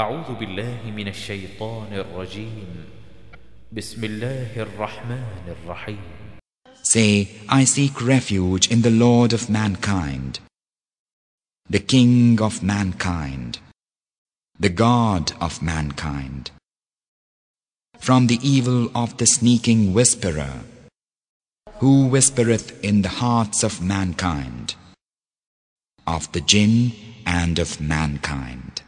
أعوذ بالله من الشيطان الرجيم بسم الله الرحمن الرحيم Say, I seek refuge in the Lord of mankind, the King of mankind, the God of mankind, from the evil of the sneaking whisperer, who whispereth in the hearts of mankind, of the jinn and of mankind.